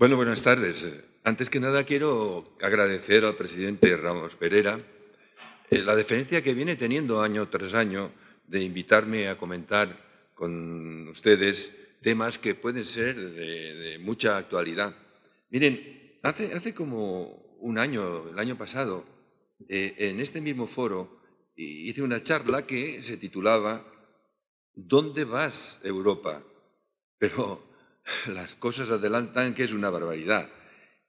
Bueno, buenas tardes. Antes que nada quiero agradecer al presidente Ramos Pereira eh, la deferencia que viene teniendo año tras año de invitarme a comentar con ustedes temas que pueden ser de, mucha actualidad. Miren, hace, como un año, el año pasado, eh, en este mismo foro hice una charla que se titulaba ¿Dónde vas, Europa? Pero las cosas adelantan que es una barbaridad.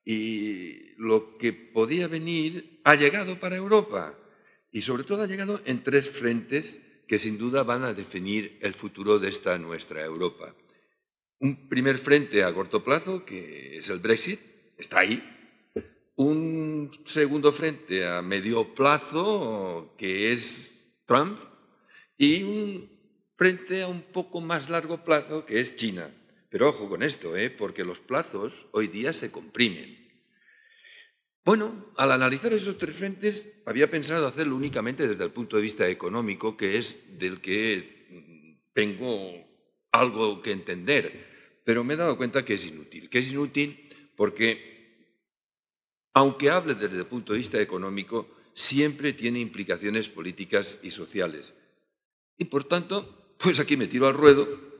Y lo que podía venir ha llegado para Europa. Y sobre todo ha llegado en tres frentes que sin duda van a definir el futuro de esta nuestra Europa. Un primer frente a corto plazo, que es el Brexit, está ahí. Un segundo frente a medio plazo, que es Trump. Y un frente a un poco más largo plazo, que es China. Pero ojo con esto, ¿eh? porque los plazos hoy día se comprimen. Bueno, al analizar esos tres frentes, había pensado hacerlo únicamente desde el punto de vista económico, que es del que mm, tengo algo que entender, pero me he dado cuenta que es inútil, que es inútil porque, aunque hable desde el punto de vista económico, siempre tiene implicaciones políticas y sociales. Y por tanto, pues aquí me tiro al ruedo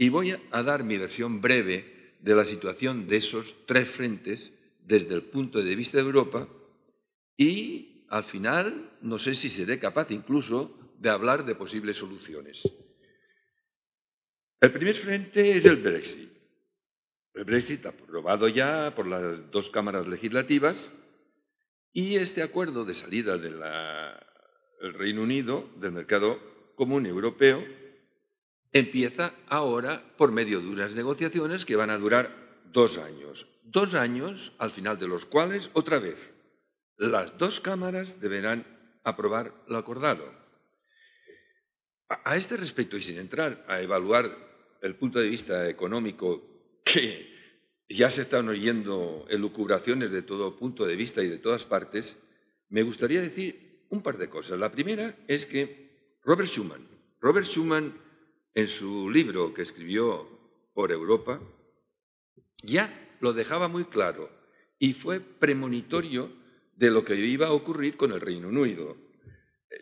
y voy a dar mi versión breve de la situación de esos tres frentes desde el punto de vista de Europa y al final no sé si seré capaz incluso de hablar de posibles soluciones. El primer frente es el Brexit. El Brexit aprobado ya por las dos cámaras legislativas y este acuerdo de salida del Reino Unido del mercado común europeo empieza ahora por medio de unas negociaciones que van a durar dos años. Dos años al final de los cuales, otra vez, las dos cámaras deberán aprobar lo acordado. A este respecto, y sin entrar a evaluar el punto de vista económico, que ya se están oyendo elucubraciones de todo punto de vista y de todas partes, me gustaría decir un par de cosas. La primera es que Robert Schuman, Robert Schuman en su libro que escribió por Europa, ya lo dejaba muy claro y fue premonitorio de lo que iba a ocurrir con el Reino Unido.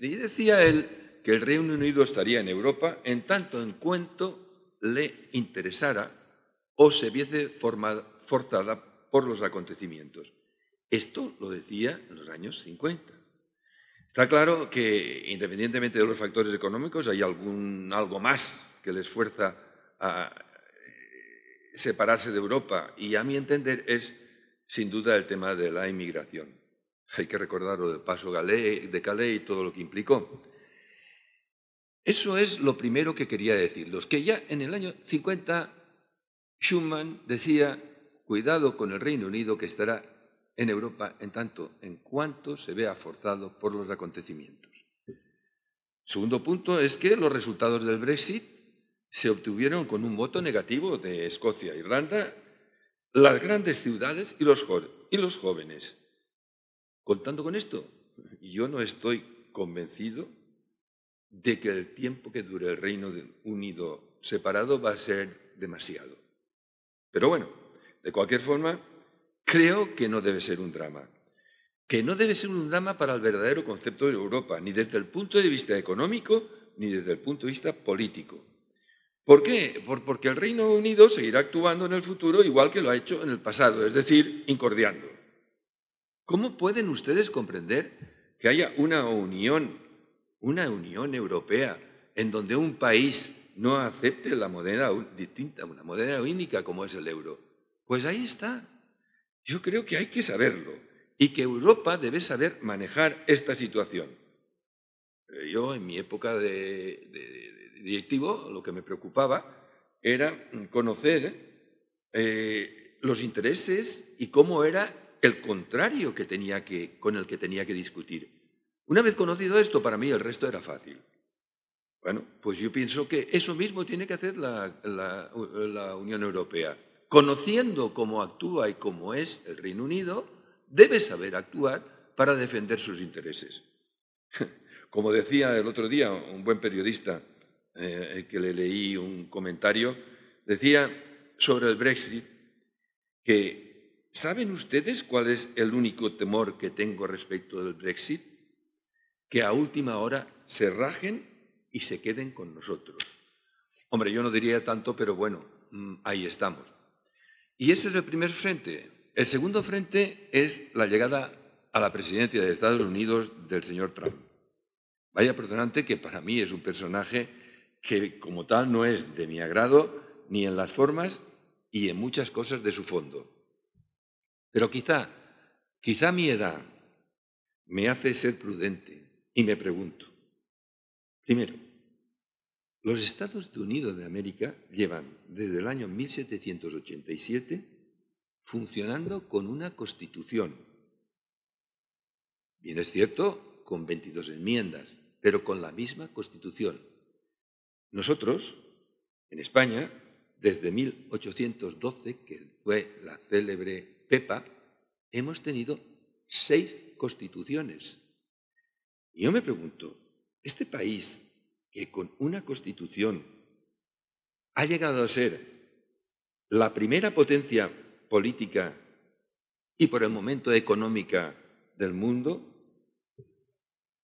Y decía él que el Reino Unido estaría en Europa en tanto en cuanto le interesara o se viese forzada por los acontecimientos. Esto lo decía en los años 50. Está claro que independientemente de los factores económicos, hay algún, algo más que les fuerza a eh, separarse de Europa y a mi entender es sin duda el tema de la inmigración. Hay que recordar lo del paso de Calais y todo lo que implicó. Eso es lo primero que quería decir. Los que ya en el año 50 Schuman decía, cuidado con el Reino Unido que estará en Europa en tanto en cuanto se vea forzado por los acontecimientos. Segundo punto es que los resultados del Brexit se obtuvieron con un voto negativo de Escocia, e Irlanda, las grandes ciudades y y los jóvenes. Contando con esto, yo no estoy convencido de que el tiempo que dure el Reino Unido separado va a ser demasiado. Pero bueno, de cualquier forma, Creo que no debe ser un drama, que no debe ser un drama para el verdadero concepto de Europa, ni desde el punto de vista económico, ni desde el punto de vista político. ¿Por qué? porque el Reino Unido seguirá actuando en el futuro igual que lo ha hecho en el pasado, es decir, incordiando. ¿Cómo pueden ustedes comprender que haya una unión, una unión europea, en donde un país no acepte la moneda distinta, una moneda única como es el euro? Pues ahí está, yo creo que hay que saberlo y que Europa debe saber manejar esta situación. Eh, yo en mi época de, directivo lo que me preocupaba era conocer eh, los intereses y cómo era el contrario que tenía que, con el que tenía que discutir. Una vez conocido esto, para mí el resto era fácil. Bueno, pues yo pienso que eso mismo tiene que hacer la Unión Europea conociendo cómo actúa y cómo es el Reino Unido, debe saber actuar para defender sus intereses. Como decía el otro día un buen periodista eh, que le leí un comentario, decía sobre el Brexit que ¿saben ustedes cuál es el único temor que tengo respecto del Brexit? Que a última hora se rajen y se queden con nosotros. Hombre, yo no diría tanto, pero bueno, mm, ahí estamos. Y ese es el primer frente. El segundo frente es la llegada a la presidencia de Estados Unidos del señor Trump. Vaya perdonante que para mí es un personaje que como tal no es de mi agrado ni en las formas y en muchas cosas de su fondo. Pero quizá, quizá mi edad me hace ser prudente y me pregunto, primero, los Estados Unidos de América llevan desde el año 1787 funcionando con una constitución. Bien es cierto, con 22 enmiendas, pero con la misma constitución. Nosotros, en España, desde 1812, que fue la célebre PEPA, hemos tenido seis constituciones. Y yo me pregunto, ¿este país que con una constitución ha llegado a ser la primera potencia política y por el momento económica del mundo,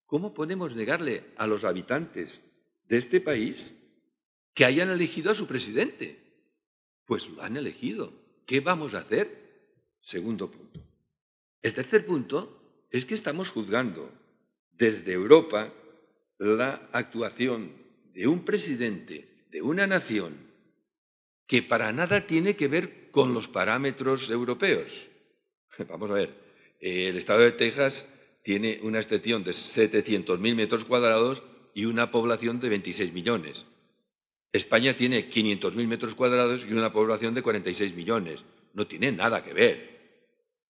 ¿cómo podemos negarle a los habitantes de este país que hayan elegido a su presidente? Pues lo han elegido. ¿Qué vamos a hacer? Segundo punto. El tercer punto es que estamos juzgando desde Europa la actuación de un presidente de una nación que para nada tiene que ver con los parámetros europeos. Vamos a ver, el estado de Texas tiene una excepción de 700.000 metros cuadrados y una población de 26 millones. España tiene 500.000 metros cuadrados y una población de 46 millones. No tiene nada que ver.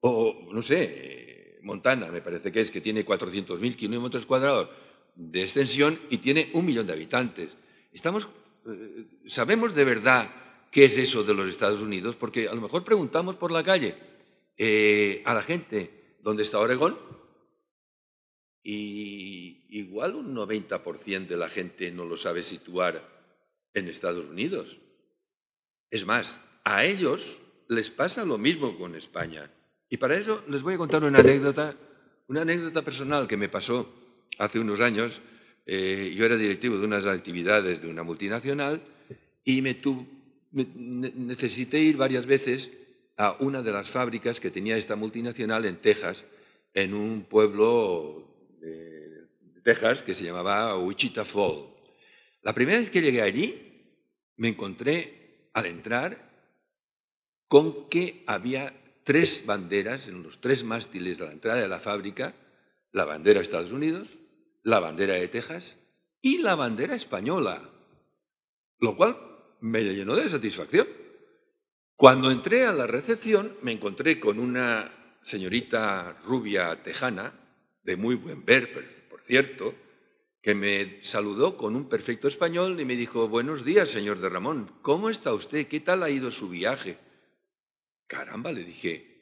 O, no sé, Montana, me parece que es, que tiene 400.000 kilómetros cuadrados de extensión y tiene un millón de habitantes. Estamos, eh, sabemos de verdad qué es eso de los Estados Unidos, porque a lo mejor preguntamos por la calle eh, a la gente dónde está Oregón y igual un 90% de la gente no lo sabe situar en Estados Unidos. Es más, a ellos les pasa lo mismo con España. Y para eso les voy a contar una anécdota, una anécdota personal que me pasó hace unos años eh, yo era directivo de unas actividades de una multinacional y me, necesité ir varias veces a una de las fábricas que tenía esta multinacional en Texas, en un pueblo eh, de Texas que se llamaba Wichita Falls. La primera vez que llegué allí, me encontré al entrar con que había tres banderas en los tres mástiles de la entrada de la fábrica, la bandera de Estados Unidos, la bandera de Texas y la bandera española, lo cual me llenó de satisfacción. Cuando entré a la recepción me encontré con una señorita rubia tejana, de muy buen ver, por cierto, que me saludó con un perfecto español y me dijo, buenos días, señor de Ramón, ¿cómo está usted? ¿Qué tal ha ido su viaje? Caramba, le dije,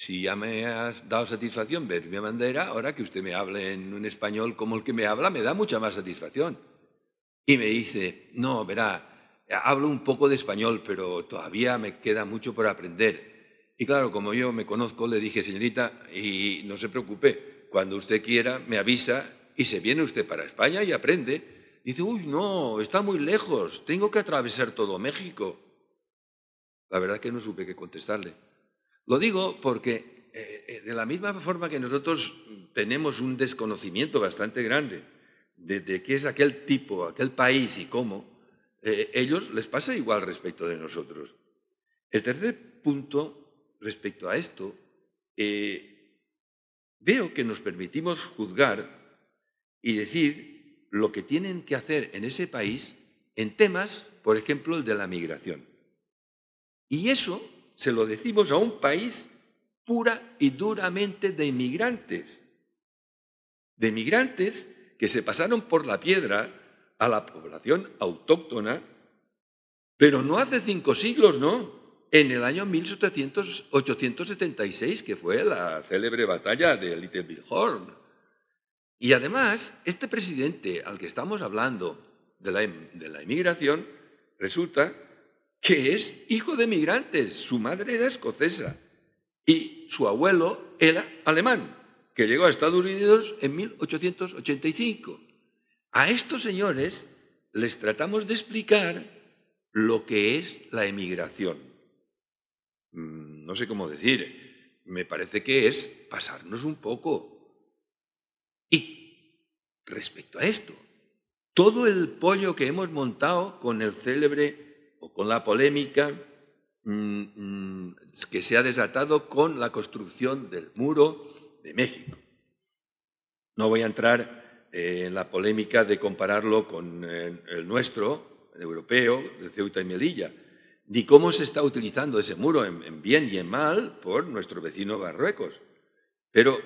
si ya me has dado satisfacción ver mi bandera, ahora que usted me hable en un español como el que me habla, me da mucha más satisfacción. Y me dice, no, verá, hablo un poco de español, pero todavía me queda mucho por aprender. Y claro, como yo me conozco, le dije, señorita, y no se preocupe, cuando usted quiera, me avisa y se viene usted para España y aprende. Dice, uy, no, está muy lejos, tengo que atravesar todo México. La verdad que no supe qué contestarle. Lo digo porque eh, eh, de la misma forma que nosotros tenemos un desconocimiento bastante grande de, qué es aquel tipo, aquel país y cómo, eh, ellos les pasa igual respecto de nosotros. El tercer punto respecto a esto, veo que nos permitimos juzgar y decir lo que tienen que hacer en ese país en temas, por ejemplo, el de la migración. Y eso se lo decimos a un país pura y duramente de inmigrantes, de inmigrantes que se pasaron por la piedra a la población autóctona, pero no hace cinco siglos, no, en el año 1876, que fue la célebre batalla de Little Bighorn. Y además, este presidente al que estamos hablando de la, em, de la inmigración, resulta que es hijo de emigrantes, Su madre era escocesa y su abuelo era alemán, que llegó a Estados Unidos en 1885. A estos señores les tratamos de explicar lo que es la emigración. Mm, no sé cómo decir, me parece que es pasarnos un poco. Y respecto a esto, todo el pollo que hemos montado con el célebre o con la polémica mm, mm, que se ha desatado con la construcción del muro de México. No voy a entrar en la polémica de compararlo con eh, el nuestro, el europeo, de Ceuta y Melilla, ni cómo se está utilizando ese muro en bien y en mal por nuestro vecino Barruecos. Pero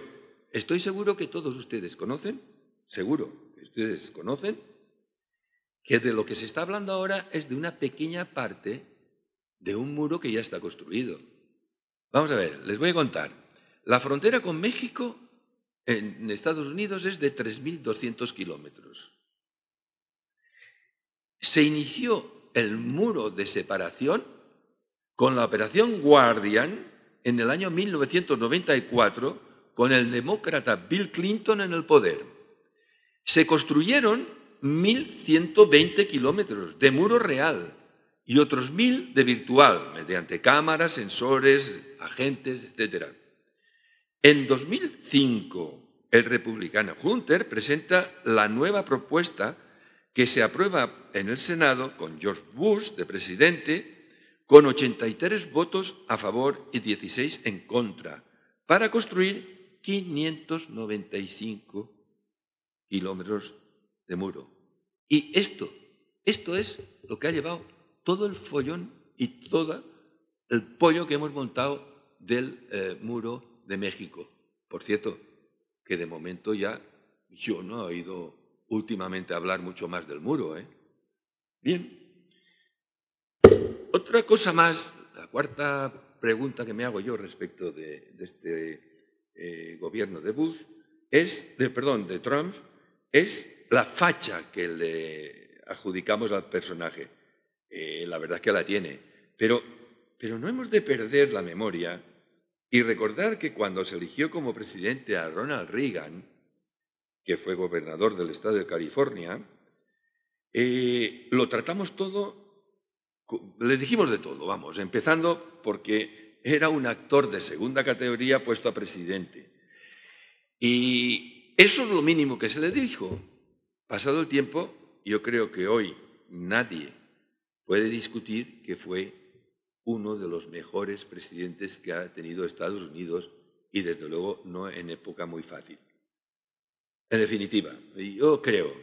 estoy seguro que todos ustedes conocen, seguro que ustedes conocen, que de lo que se está hablando ahora es de una pequeña parte de un muro que ya está construido. Vamos a ver, les voy a contar. La frontera con México en Estados Unidos es de 3.200 kilómetros. Se inició el muro de separación con la operación Guardian en el año 1994 con el demócrata Bill Clinton en el poder. Se construyeron 1.120 kilómetros de muro real y otros 1.000 de virtual, mediante cámaras, sensores, agentes, etc. En 2005, el republicano Hunter presenta la nueva propuesta que se aprueba en el Senado con George Bush de presidente, con 83 votos a favor y 16 en contra, para construir 595 kilómetros muro. Y esto, esto es lo que ha llevado todo el follón y todo el pollo que hemos montado del eh, muro de México. Por cierto, que de momento ya yo no he oído últimamente hablar mucho más del muro. ¿eh? Bien. Otra cosa más, la cuarta pregunta que me hago yo respecto de, este eh, gobierno de Bush es, de, perdón, de Trump, es la facha que le adjudicamos al personaje, eh, la verdad que la tiene, pero, pero no hemos de perder la memoria y recordar que cuando se eligió como presidente a Ronald Reagan, que fue gobernador del estado de California, eh, lo tratamos todo, le dijimos de todo, vamos, empezando porque era un actor de segunda categoría puesto a presidente. Y eso es lo mínimo que se le dijo. Pasado el tiempo, yo creo que hoy nadie puede discutir que fue uno de los mejores presidentes que ha tenido Estados Unidos y desde luego no en época muy fácil. En definitiva, yo creo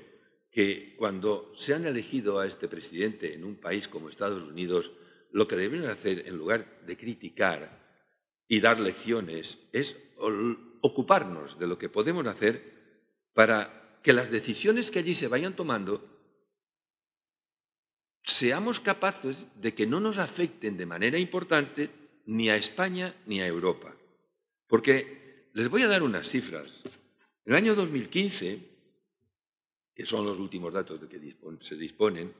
que cuando se han elegido a este presidente en un país como Estados Unidos, lo que deben hacer en lugar de criticar y dar lecciones es ocuparnos de lo que podemos hacer para que las decisiones que allí se vayan tomando seamos capaces de que no nos afecten de manera importante ni a España ni a Europa. Porque les voy a dar unas cifras. En el año 2015, que son los últimos datos de que se disponen,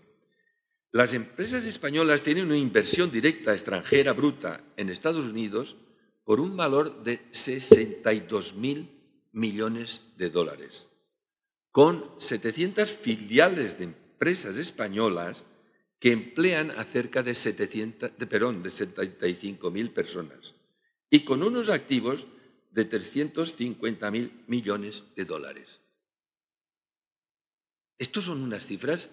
las empresas españolas tienen una inversión directa extranjera bruta en Estados Unidos por un valor de 62.000 millones de dólares con 700 filiales de empresas españolas que emplean a cerca de, 700, de, 75.000 personas y con unos activos de 350.000 millones de dólares. Estas son unas cifras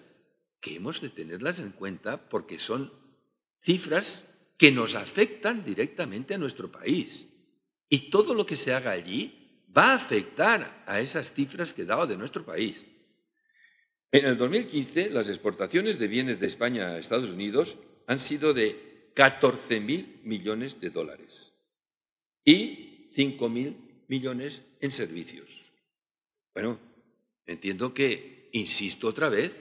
que hemos de tenerlas en cuenta porque son cifras que nos afectan directamente a nuestro país. Y todo lo que se haga allí va a afectar a esas cifras que he dado de nuestro país. En el 2015, las exportaciones de bienes de España a Estados Unidos han sido de 14.000 millones de dólares y 5.000 millones en servicios. Bueno, entiendo que, insisto otra vez,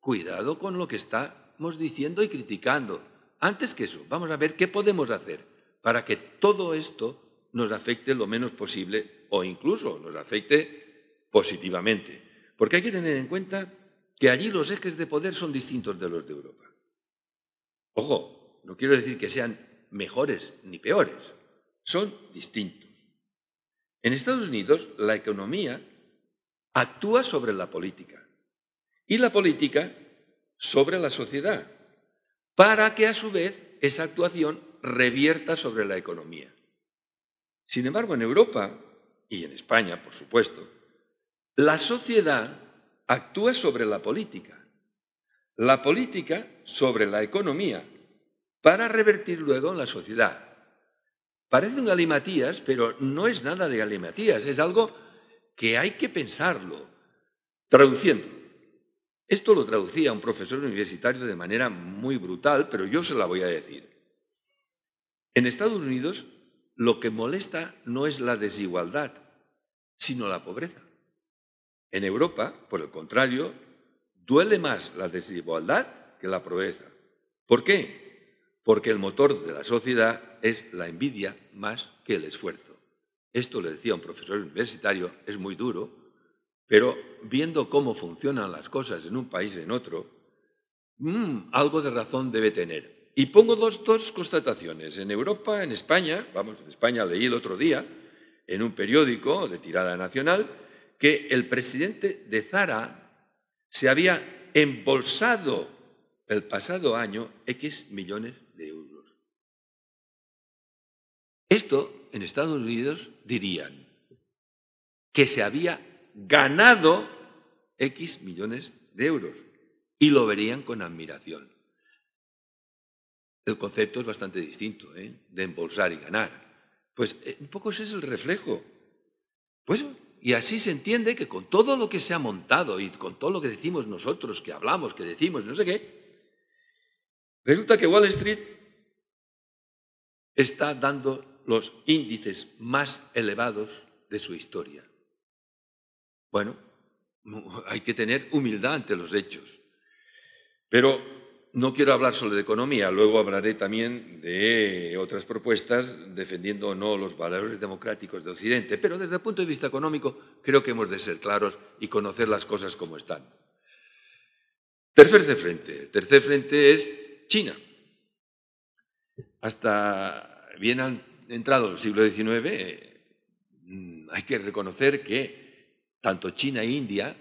cuidado con lo que estamos diciendo y criticando. Antes que eso, vamos a ver qué podemos hacer para que todo esto nos afecte lo menos posible o incluso nos afecte positivamente. Porque hay que tener en cuenta que allí los ejes de poder son distintos de los de Europa. Ojo, no quiero decir que sean mejores ni peores, son distintos. En Estados Unidos la economía actúa sobre la política y la política sobre la sociedad, para que a su vez esa actuación revierta sobre la economía. Sin embargo, en Europa y en España, por supuesto, la sociedad actúa sobre la política, la política sobre la economía, para revertir luego en la sociedad. Parece un galimatías, pero no es nada de galimatías, es algo que hay que pensarlo. Traduciendo, esto lo traducía un profesor universitario de manera muy brutal, pero yo se la voy a decir. En Estados Unidos lo que molesta no es la desigualdad, sino la pobreza. En Europa, por el contrario, duele más la desigualdad que la pobreza. ¿Por qué? Porque el motor de la sociedad es la envidia más que el esfuerzo. Esto le decía un profesor universitario, es muy duro, pero viendo cómo funcionan las cosas en un país y en otro, mm, algo de razón debe tener. Y pongo dos, dos constataciones. En Europa, en España, vamos, en España leí el otro día, en un periódico de tirada nacional, que el presidente de Zara se había embolsado el pasado año X millones de euros. Esto en Estados Unidos dirían que se había ganado X millones de euros y lo verían con admiración el concepto es bastante distinto, ¿eh? de embolsar y ganar. Pues eh, un poco ese es el reflejo. Pues, y así se entiende que con todo lo que se ha montado y con todo lo que decimos nosotros, que hablamos, que decimos, no sé qué, resulta que Wall Street está dando los índices más elevados de su historia. Bueno, hay que tener humildad ante los hechos. Pero no quiero hablar solo de economía, luego hablaré también de otras propuestas defendiendo o no los valores democráticos de Occidente, pero desde el punto de vista económico creo que hemos de ser claros y conocer las cosas como están. Tercer frente, el tercer frente es China. Hasta bien han entrado el siglo XIX, mm, hay que reconocer que tanto China e India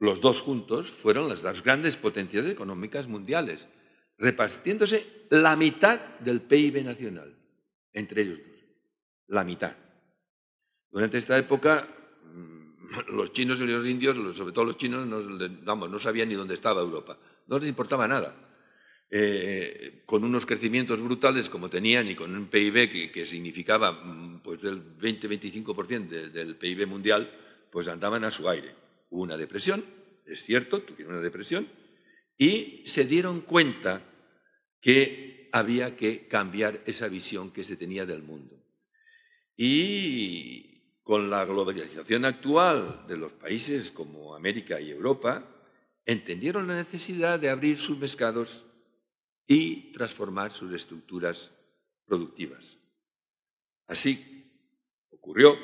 los dos juntos, fueron las dos grandes potencias económicas mundiales, repartiéndose la mitad del PIB nacional entre ellos dos. La mitad. Durante esta época, mm, los chinos y los indios, sobre todo los chinos, no sabían ni dónde estaba Europa. No les importaba nada. Eh, con unos crecimientos brutales como tenían y con un PIB que, significaba mm, pues, el 20-25% del PIB mundial, pues andaban a su aire una depresión, es cierto, tuvieron una depresión, y se dieron cuenta que había que cambiar esa visión que se tenía del mundo. Y con la globalización actual de los países como América y Europa, entendieron la necesidad de abrir sus mercados y transformar sus estructuras productivas. Así ocurrió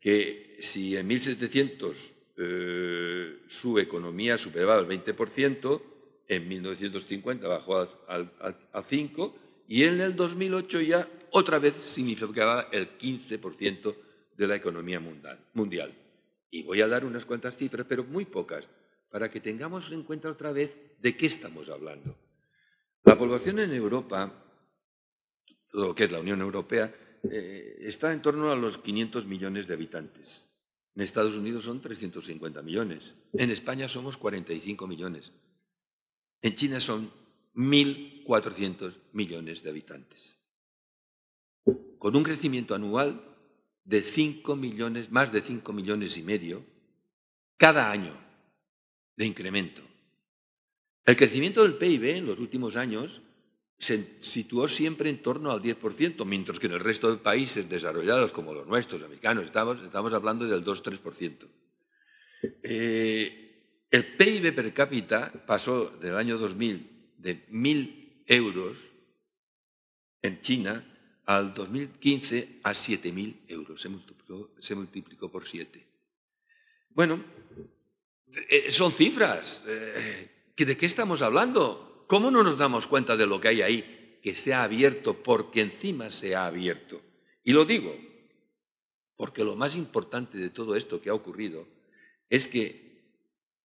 que si en 1700 eh, su economía superaba el 20%, en 1950 bajó a, 5 y en el 2008 ya otra vez significaba el 15% de la economía mundial. Y voy a dar unas cuantas cifras, pero muy pocas, para que tengamos en cuenta otra vez de qué estamos hablando. La población en Europa, lo que es la Unión Europea, eh, está en torno a los 500 millones de habitantes. En Estados Unidos son 350 millones. En España somos 45 millones. En China son 1.400 millones de habitantes. Con un crecimiento anual de 5 millones, más de 5 millones y medio, cada año de incremento. El crecimiento del PIB en los últimos años se situó siempre en torno al 10%, mientras que en el resto de países desarrollados como los nuestros, americanos, estamos, hablando del 2-3%. Eh, el PIB per cápita pasó del año 2000 de 1.000 euros en China al 2015 a 7.000 euros, se multiplicó, por 7. Bueno, eh, son cifras. Eh, ¿De qué estamos hablando? ¿Cómo no nos damos cuenta de lo que hay ahí? Que se ha abierto porque encima se ha abierto. Y lo digo porque lo más importante de todo esto que ha ocurrido es que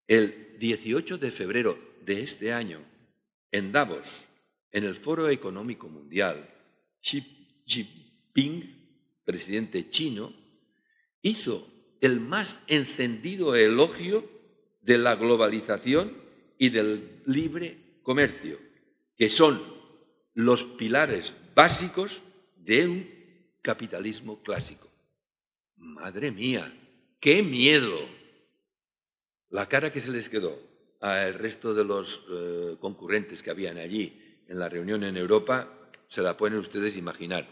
el 18 de febrero de este año, en Davos, en el Foro Económico Mundial, Xi Jinping, presidente chino, hizo el más encendido elogio de la globalización y del libre comercio, que son los pilares básicos de un capitalismo clásico. Madre mía, qué miedo. La cara que se les quedó al resto de los eh, concurrentes que habían allí en la reunión en Europa, se la pueden ustedes imaginar.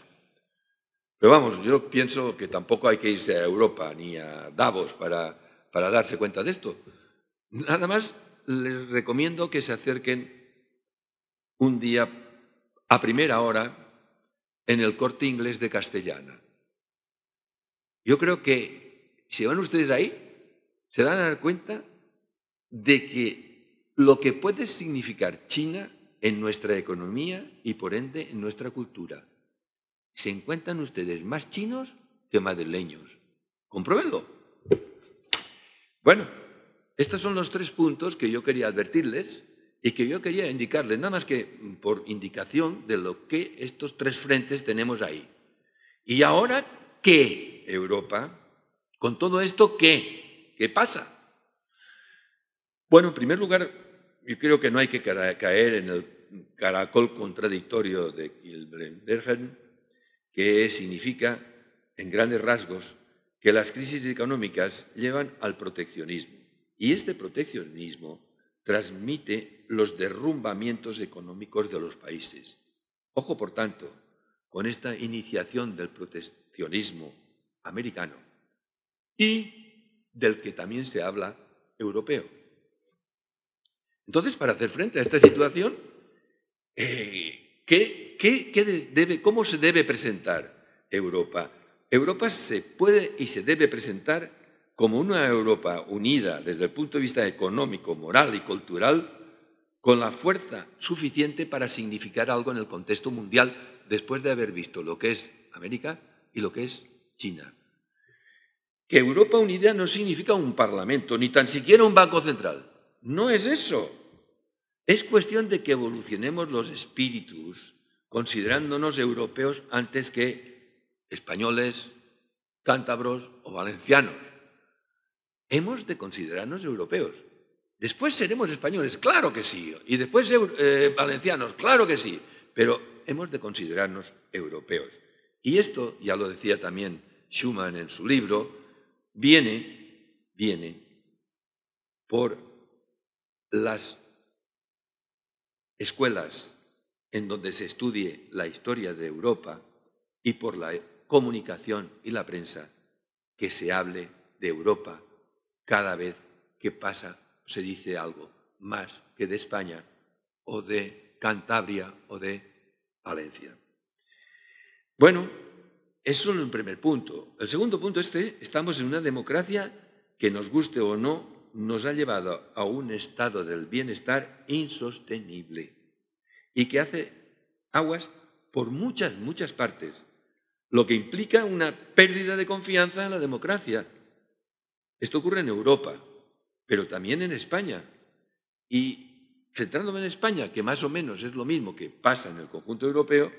Pero vamos, yo pienso que tampoco hay que irse a Europa ni a Davos para, para darse cuenta de esto. Nada más les recomiendo que se acerquen un día a primera hora en el corte inglés de Castellana. Yo creo que si van ustedes ahí, se van a dar cuenta de que lo que puede significar China en nuestra economía y por ende en nuestra cultura. Se encuentran ustedes más chinos que madrileños. Compruébenlo. Bueno, estos son los tres puntos que yo quería advertirles y que yo quería indicarles, nada más que por indicación de lo que estos tres frentes tenemos ahí. ¿Y ahora qué, Europa? ¿Con todo esto qué? ¿Qué pasa? Bueno, en primer lugar, yo creo que no hay que caer en el caracol contradictorio de Kilbrenbergen, que significa, en grandes rasgos, que las crisis económicas llevan al proteccionismo. Y este proteccionismo transmite los derrumbamientos económicos de los países. Ojo, por tanto, con esta iniciación del proteccionismo americano y del que también se habla europeo. Entonces, para hacer frente a esta situación, eh, ¿cómo se debe presentar Europa? Europa se puede y se debe presentar como una Europa unida desde el punto de vista económico, moral y cultural, con la fuerza suficiente para significar algo en el contexto mundial después de haber visto lo que es América y lo que es China. Que Europa unida no significa un parlamento, ni tan siquiera un banco central. No es eso. Es cuestión de que evolucionemos los espíritus considerándonos europeos antes que españoles, cántabros o valencianos hemos de considerarnos europeos. Después seremos españoles, claro que sí. Y después eh, valencianos, claro que sí. Pero hemos de considerarnos europeos. Y esto, ya lo decía también Schumann en su libro, viene, viene por las escuelas en donde se estudie la historia de Europa y por la comunicación y la prensa que se hable de Europa cada vez que pasa se dice algo más que de España o de Cantabria o de Valencia. Bueno, eso es un primer punto. El segundo punto es que estamos en una democracia que nos guste o no, nos ha llevado a un estado del bienestar insostenible y que hace aguas por muchas, muchas partes, lo que implica una pérdida de confianza en la democracia esto ocurre en Europa, pero también en España. Y centrándome en España, que más o menos es lo mismo que pasa en el conjunto europeo,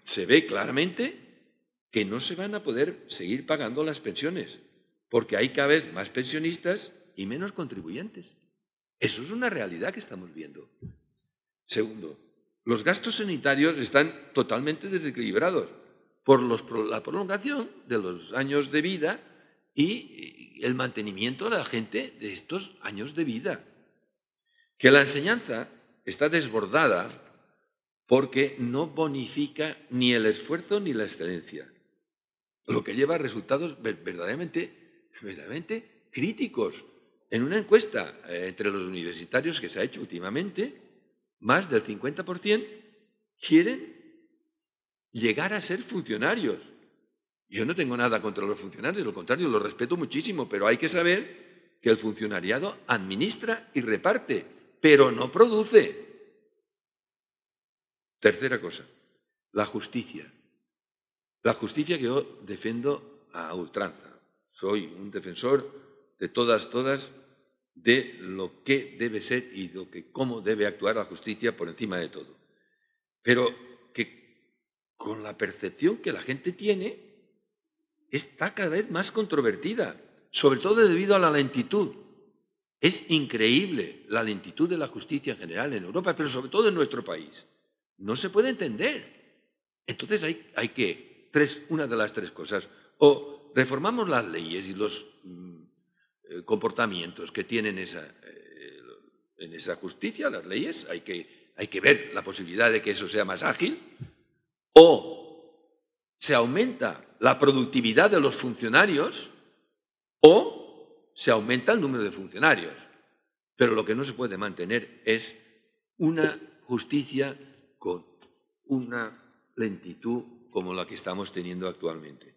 se ve claramente que no se van a poder seguir pagando las pensiones, porque hay cada vez más pensionistas y menos contribuyentes. Eso es una realidad que estamos viendo. Segundo, los gastos sanitarios están totalmente desequilibrados por la prolongación de los años de vida y el mantenimiento de la gente de estos años de vida. Que la enseñanza está desbordada porque no bonifica ni el esfuerzo ni la excelencia, lo que lleva a resultados verdaderamente, verdaderamente críticos. En una encuesta eh, entre los universitarios que se ha hecho últimamente, más del 50% quieren llegar a ser funcionarios. Yo no tengo nada contra los funcionarios, lo contrario, los respeto muchísimo, pero hay que saber que el funcionariado administra y reparte, pero no produce. Tercera cosa, la justicia. La justicia que yo defiendo a ultranza. Soy un defensor de todas, todas, de lo que debe ser y de cómo debe actuar la justicia por encima de todo. Pero que con la percepción que la gente tiene, está cada vez más controvertida, sobre todo debido a la lentitud. Es increíble la lentitud de la justicia en general en Europa, pero sobre todo en nuestro país. No se puede entender. Entonces hay, hay que, tres, una de las tres cosas, o reformamos las leyes y los mm, eh, comportamientos que tienen esa, eh, en esa justicia, las leyes, hay que, hay que ver la posibilidad de que eso sea más ágil, o se aumenta la productividad de los funcionarios o se aumenta el número de funcionarios. Pero lo que no se puede mantener es una justicia con una lentitud como la que estamos teniendo actualmente.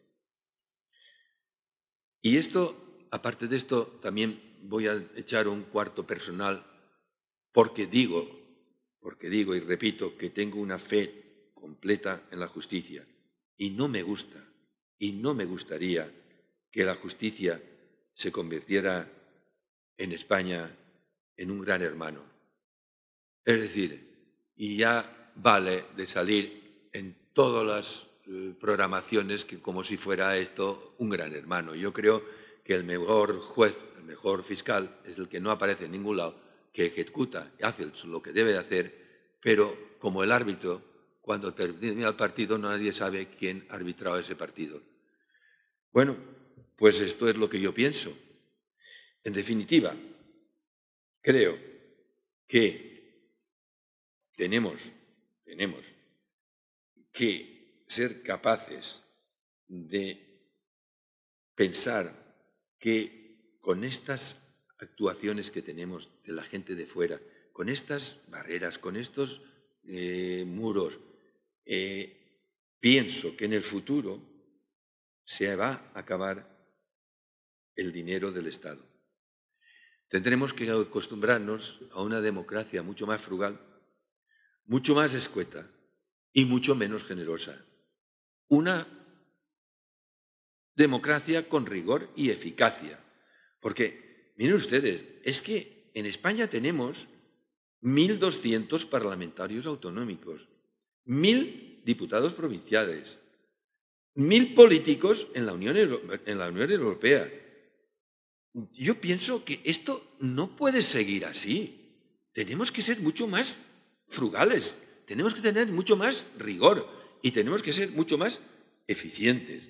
Y esto, aparte de esto, también voy a echar un cuarto personal porque digo, porque digo y repito que tengo una fe completa en la justicia. Y no me gusta, y no me gustaría que la justicia se convirtiera en España en un gran hermano. Es decir, y ya vale de salir en todas las eh, programaciones que como si fuera esto un gran hermano. Yo creo que el mejor juez, el mejor fiscal, es el que no aparece en ningún lado, que ejecuta, hace lo que debe de hacer, pero como el árbitro cuando termina el partido nadie sabe quién arbitraba ese partido. Bueno, pues esto es lo que yo pienso. En definitiva, creo que tenemos, tenemos que ser capaces de pensar que con estas actuaciones que tenemos de la gente de fuera, con estas barreras, con estos eh, muros, eh, pienso que en el futuro se va a acabar el dinero del Estado. Tendremos que acostumbrarnos a una democracia mucho más frugal, mucho más escueta y mucho menos generosa. Una democracia con rigor y eficacia. Porque, miren ustedes, es que en España tenemos 1.200 parlamentarios autonómicos mil diputados provinciales, mil políticos en la Unión, Europea, en la Unión Europea. Yo pienso que esto no puede seguir así. Tenemos que ser mucho más frugales, tenemos que tener mucho más rigor y tenemos que ser mucho más eficientes.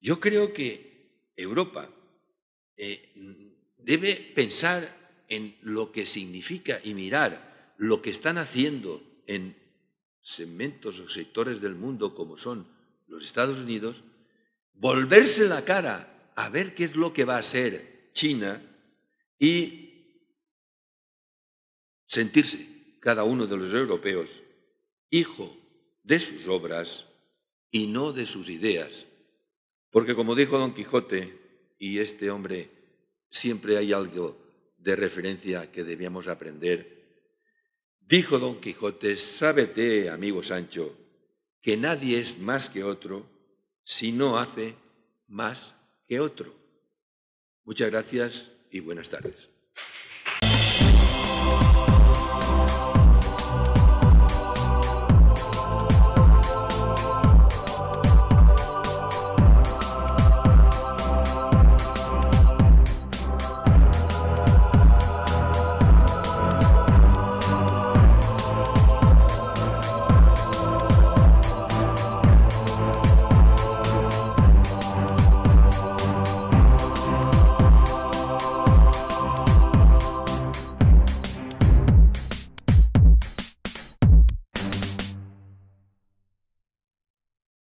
Yo creo que Europa eh, debe pensar en lo que significa y mirar lo que están haciendo en segmentos o sectores del mundo como son los Estados Unidos, volverse la cara a ver qué es lo que va a ser China y sentirse cada uno de los europeos hijo de sus obras y no de sus ideas. Porque como dijo Don Quijote, y este hombre, siempre hay algo de referencia que debíamos aprender Dijo don Quijote, sábete, amigo Sancho, que nadie es más que otro si no hace más que otro. Muchas gracias y buenas tardes.